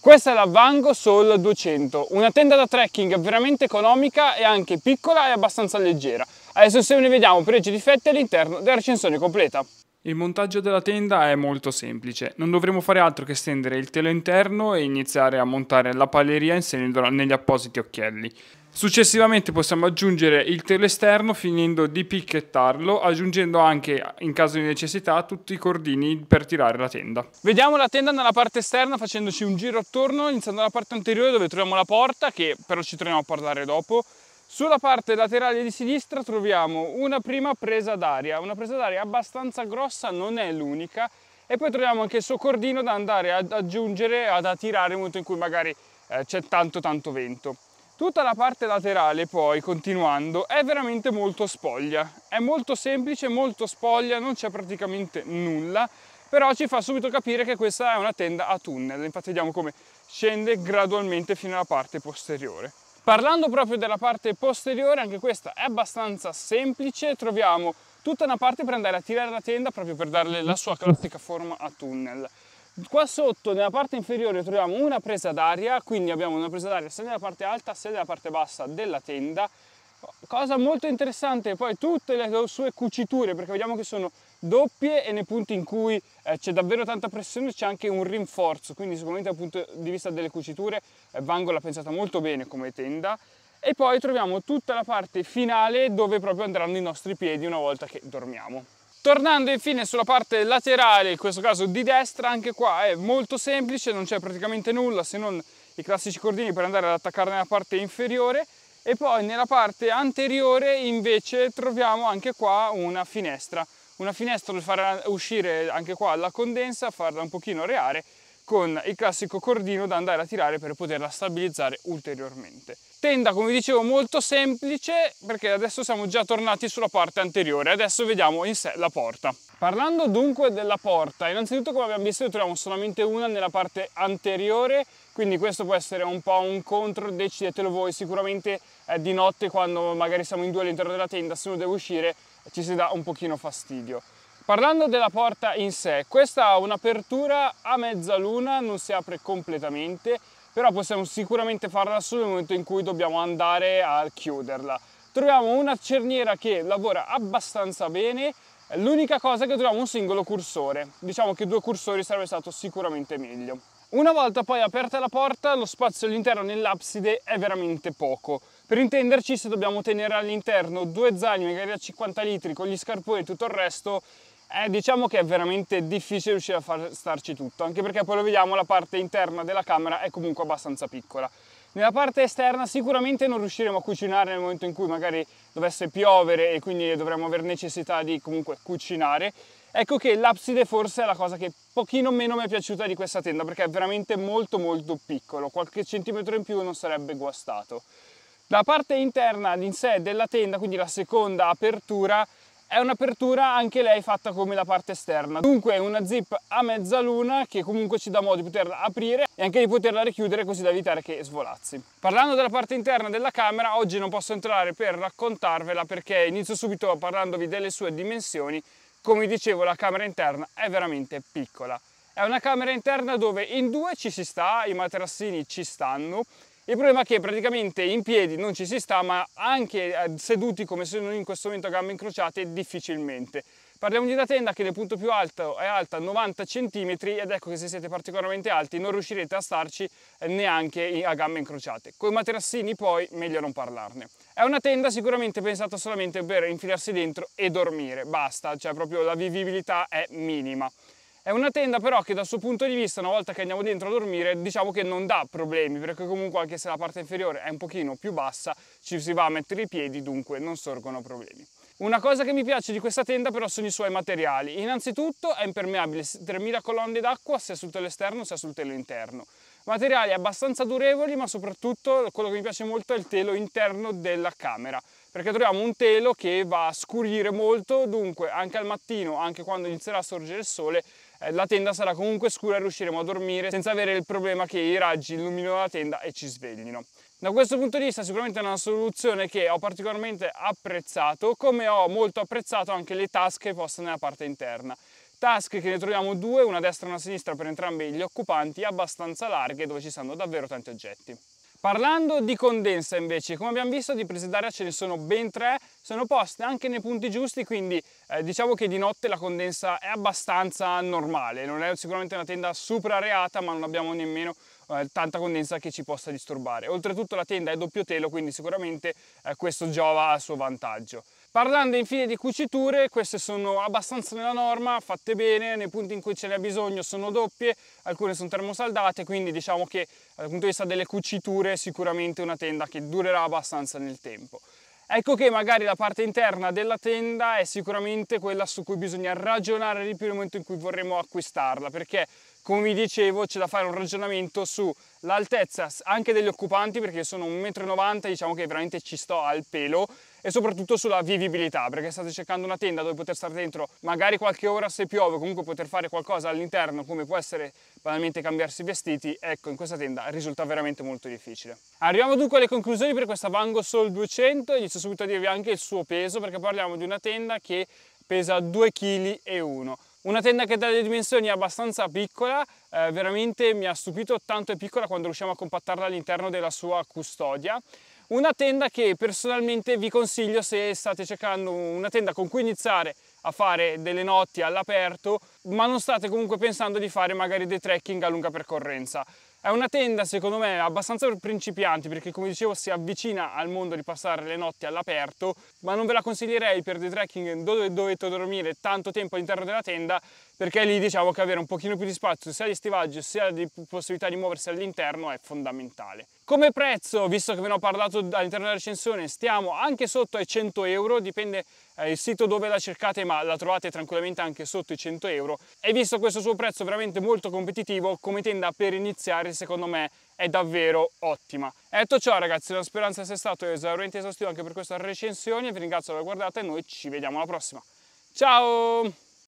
Questa è la Vango Soul 200, una tenda da trekking veramente economica e anche piccola e abbastanza leggera. Adesso se ne vediamo pregi e difetti all'interno della recensione completa. Il montaggio della tenda è molto semplice, non dovremo fare altro che stendere il telo interno e iniziare a montare la paleria inserendola negli appositi occhielli. Successivamente possiamo aggiungere il telo esterno finendo di picchettarlo, aggiungendo anche, in caso di necessità, tutti i cordini per tirare la tenda. Vediamo la tenda nella parte esterna facendoci un giro attorno, iniziando dalla parte anteriore dove troviamo la porta, che però ci troviamo a parlare dopo, sulla parte laterale di sinistra troviamo una prima presa d'aria, una presa d'aria abbastanza grossa, non è l'unica, e poi troviamo anche il suo cordino da andare ad aggiungere, ad attirare nel momento in cui magari eh, c'è tanto tanto vento. Tutta la parte laterale poi, continuando, è veramente molto spoglia. È molto semplice, molto spoglia, non c'è praticamente nulla, però ci fa subito capire che questa è una tenda a tunnel. Infatti vediamo come scende gradualmente fino alla parte posteriore. Parlando proprio della parte posteriore, anche questa è abbastanza semplice, troviamo tutta una parte per andare a tirare la tenda proprio per darle la sua classica forma a tunnel. Qua sotto, nella parte inferiore, troviamo una presa d'aria, quindi abbiamo una presa d'aria sia nella parte alta sia nella parte bassa della tenda cosa molto interessante poi tutte le sue cuciture perché vediamo che sono doppie e nei punti in cui eh, c'è davvero tanta pressione c'è anche un rinforzo quindi sicuramente dal punto di vista delle cuciture eh, Vango l'ha pensata molto bene come tenda e poi troviamo tutta la parte finale dove proprio andranno i nostri piedi una volta che dormiamo Tornando infine sulla parte laterale, in questo caso di destra, anche qua è molto semplice, non c'è praticamente nulla se non i classici cordini per andare ad attaccare nella parte inferiore e poi nella parte anteriore invece troviamo anche qua una finestra. Una finestra per far uscire anche qua la condensa, farla un pochino reare con il classico cordino da andare a tirare per poterla stabilizzare ulteriormente. Tenda come dicevo molto semplice perché adesso siamo già tornati sulla parte anteriore, adesso vediamo in sé la porta. Parlando dunque della porta, innanzitutto come abbiamo visto ne troviamo solamente una nella parte anteriore, quindi questo può essere un po' un contro, decidetelo voi, sicuramente eh, di notte quando magari siamo in due all'interno della tenda, se uno deve uscire ci si dà un pochino fastidio. Parlando della porta in sé, questa ha un'apertura a mezzaluna, non si apre completamente, però possiamo sicuramente farla solo nel momento in cui dobbiamo andare a chiuderla. Troviamo una cerniera che lavora abbastanza bene, l'unica cosa è che troviamo un singolo cursore, diciamo che due cursori sarebbe stato sicuramente meglio. Una volta poi aperta la porta, lo spazio all'interno nell'abside è veramente poco. Per intenderci, se dobbiamo tenere all'interno due zaini magari a 50 litri con gli scarponi e tutto il resto, eh, diciamo che è veramente difficile riuscire a far starci tutto, anche perché poi lo vediamo la parte interna della camera è comunque abbastanza piccola. Nella parte esterna sicuramente non riusciremo a cucinare nel momento in cui magari dovesse piovere e quindi dovremmo aver necessità di comunque cucinare. Ecco che l'abside forse è la cosa che pochino meno mi è piaciuta di questa tenda perché è veramente molto molto piccolo, qualche centimetro in più non sarebbe guastato. La parte interna in sé della tenda, quindi la seconda apertura, è un'apertura anche lei fatta come la parte esterna dunque una zip a mezzaluna che comunque ci dà modo di poterla aprire e anche di poterla richiudere così da evitare che svolazzi parlando della parte interna della camera oggi non posso entrare per raccontarvela perché inizio subito parlandovi delle sue dimensioni come dicevo la camera interna è veramente piccola è una camera interna dove in due ci si sta, i materassini ci stanno, il problema è che praticamente in piedi non ci si sta, ma anche eh, seduti come se non in questo momento a gambe incrociate difficilmente. Parliamo di una tenda che nel punto più alto è alta 90 cm ed ecco che se siete particolarmente alti non riuscirete a starci eh, neanche a gambe incrociate. Con i materassini poi meglio non parlarne. È una tenda sicuramente pensata solamente per infilarsi dentro e dormire, basta, cioè proprio la vivibilità è minima. È una tenda però che dal suo punto di vista, una volta che andiamo dentro a dormire, diciamo che non dà problemi, perché comunque anche se la parte inferiore è un pochino più bassa, ci si va a mettere i piedi, dunque non sorgono problemi. Una cosa che mi piace di questa tenda però sono i suoi materiali. Innanzitutto è impermeabile 3000 colonne d'acqua sia sul telo esterno sia sul telo interno. Materiali abbastanza durevoli ma soprattutto quello che mi piace molto è il telo interno della camera perché troviamo un telo che va a scurire molto dunque anche al mattino, anche quando inizierà a sorgere il sole eh, la tenda sarà comunque scura e riusciremo a dormire senza avere il problema che i raggi illuminino la tenda e ci sveglino. Da questo punto di vista sicuramente è una soluzione che ho particolarmente apprezzato, come ho molto apprezzato anche le tasche poste nella parte interna. Tasche che ne troviamo due, una a destra e una a sinistra per entrambi gli occupanti, abbastanza larghe dove ci stanno davvero tanti oggetti. Parlando di condensa invece, come abbiamo visto di prese d'aria ce ne sono ben tre, sono poste anche nei punti giusti, quindi eh, diciamo che di notte la condensa è abbastanza normale, non è sicuramente una tenda super areata, ma non abbiamo nemmeno eh, tanta condensa che ci possa disturbare. Oltretutto la tenda è doppio telo, quindi sicuramente eh, questo giova a suo vantaggio. Parlando infine di cuciture, queste sono abbastanza nella norma, fatte bene, nei punti in cui ce n'è bisogno sono doppie, alcune sono termosaldate, quindi diciamo che dal punto di vista delle cuciture sicuramente una tenda che durerà abbastanza nel tempo. Ecco che magari la parte interna della tenda è sicuramente quella su cui bisogna ragionare di più nel momento in cui vorremmo acquistarla, perché come vi dicevo c'è da fare un ragionamento sull'altezza anche degli occupanti perché io sono 1,90 m diciamo che veramente ci sto al pelo e soprattutto sulla vivibilità perché state cercando una tenda dove poter stare dentro magari qualche ora se piove comunque poter fare qualcosa all'interno come può essere banalmente cambiarsi i vestiti ecco in questa tenda risulta veramente molto difficile arriviamo dunque alle conclusioni per questa Vango Soul 200 inizio subito a dirvi anche il suo peso perché parliamo di una tenda che pesa 2,1 kg una tenda che dalle dimensioni è abbastanza piccola, eh, veramente mi ha stupito tanto è piccola quando riusciamo a compattarla all'interno della sua custodia. Una tenda che personalmente vi consiglio se state cercando una tenda con cui iniziare a fare delle notti all'aperto, ma non state comunque pensando di fare magari dei trekking a lunga percorrenza. È una tenda secondo me abbastanza per principianti perché come dicevo si avvicina al mondo di passare le notti all'aperto ma non ve la consiglierei per dei trekking dove dovete dormire tanto tempo all'interno della tenda perché lì diciamo che avere un pochino più di spazio sia di stivaggio sia di possibilità di muoversi all'interno è fondamentale. Come prezzo, visto che ve ne ho parlato all'interno della recensione, stiamo anche sotto ai 100 euro, dipende eh, il sito dove la cercate, ma la trovate tranquillamente anche sotto i 100 euro. E visto questo suo prezzo veramente molto competitivo, come tenda per iniziare, secondo me è davvero ottima. E detto ciò ragazzi, la speranza sia stato esauriente e esaustivo anche per questa recensione, vi ringrazio per aver guardato e noi ci vediamo alla prossima. Ciao!